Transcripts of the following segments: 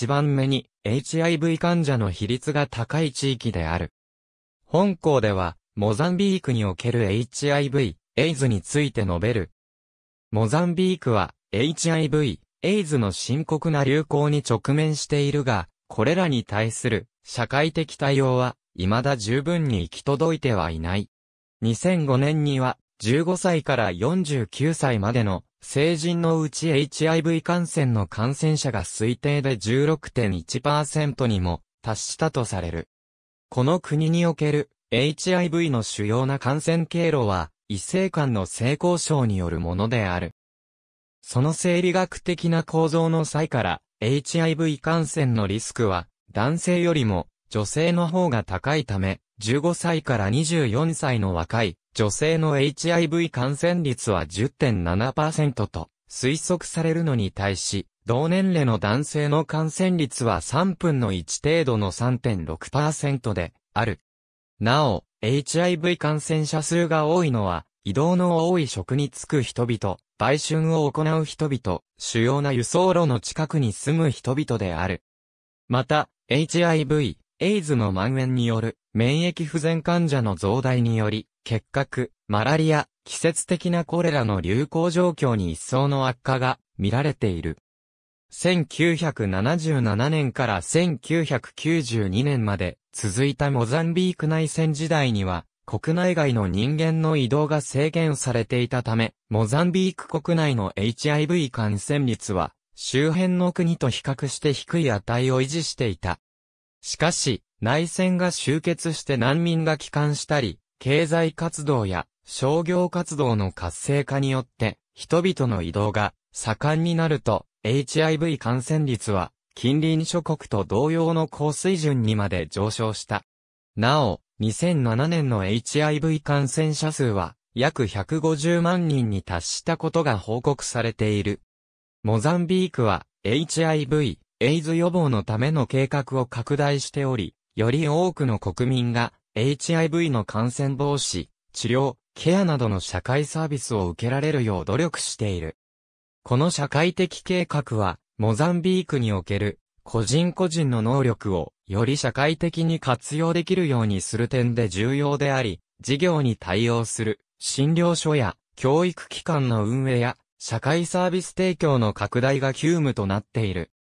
一番目に HIV 患者の比率が高い地域である。本校では、モザンビークにおける HIV、AIDS について述べる。モザンビークは HIV、AIDS の深刻な流行に直面しているが、これらに対する社会的対応は未だ十分に行き届いてはいない。2005年には15歳から49歳までの成人のうち HIV 感染の感染者が推定で16.1%にも達したとされる。この国における HIV の主要な感染経路は異性間の性交渉によるものである。その生理学的な構造の際から HIV 感染のリスクは男性よりも女性の方が高いため15歳から24歳の若い女性の HIV 感染率は10.7%と推測されるのに対し、同年齢の男性の感染率は3分の1程度の3.6%である。なお、HIV 感染者数が多いのは、移動の多い職に就く人々、売春を行う人々、主要な輸送路の近くに住む人々である。また、HIV、エイズの蔓延による免疫不全患者の増大により、結核、マラリア、季節的なコレラの流行状況に一層の悪化が見られている。1977年から1992年まで続いたモザンビーク内戦時代には、国内外の人間の移動が制限されていたため、モザンビーク国内の HIV 感染率は、周辺の国と比較して低い値を維持していた。しかし、内戦が終結して難民が帰還したり、経済活動や商業活動の活性化によって、人々の移動が盛んになると、HIV 感染率は、近隣諸国と同様の高水準にまで上昇した。なお、2007年の HIV 感染者数は、約150万人に達したことが報告されている。モザンビークは、HIV、エイズ予防のための計画を拡大しており、より多くの国民が HIV の感染防止、治療、ケアなどの社会サービスを受けられるよう努力している。この社会的計画は、モザンビークにおける個人個人の能力をより社会的に活用できるようにする点で重要であり、事業に対応する診療所や教育機関の運営や社会サービス提供の拡大が急務となっている。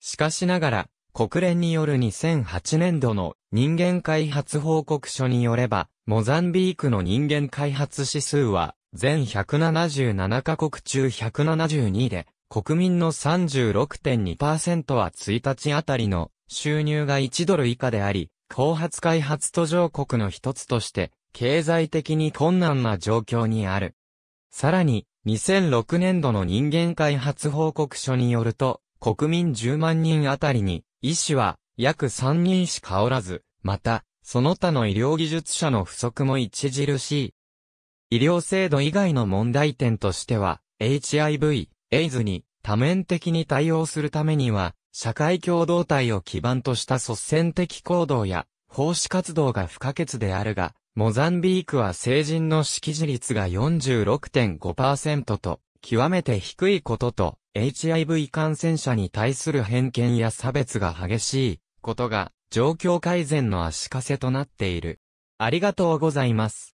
しかしながら、国連による2008年度の人間開発報告書によれば、モザンビークの人間開発指数は、全177カ国中172位で、国民の36.2%は1日あたりの収入が1ドル以下であり、後発開発途上国の一つとして、経済的に困難な状況にある。さらに、2006年度の人間開発報告書によると、国民10万人あたりに、医師は約3人しかおらず、また、その他の医療技術者の不足も著しい。医療制度以外の問題点としては、HIV、AIDS に多面的に対応するためには、社会共同体を基盤とした率先的行動や、奉仕活動が不可欠であるが、モザンビークは成人の識字率が46.5%と、極めて低いことと、HIV 感染者に対する偏見や差別が激しいことが、状況改善の足かせとなっている。ありがとうございます。